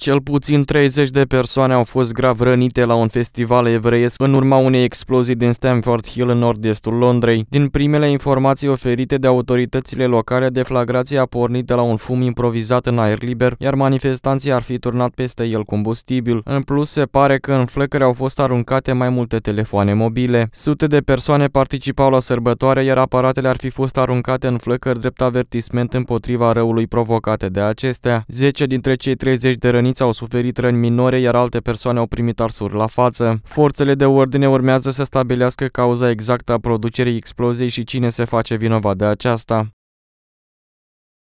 Cel puțin 30 de persoane au fost grav rănite la un festival evreiesc în urma unei explozii din Stamford Hill în nord-estul Londrei. Din primele informații oferite de autoritățile locale, deflagrația a pornit de la un fum improvizat în aer liber, iar manifestanții ar fi turnat peste el combustibil. În plus, se pare că în flăcări au fost aruncate mai multe telefoane mobile. Sute de persoane participau la sărbătoare, iar aparatele ar fi fost aruncate în flăcări drept avertisment împotriva răului provocate de acestea. 10 dintre cei 30 de răniți răniți au suferit răni minore, iar alte persoane au primit arsuri la față. Forțele de ordine urmează să stabilească cauza exactă a producerii exploziei și cine se face vinovat de aceasta.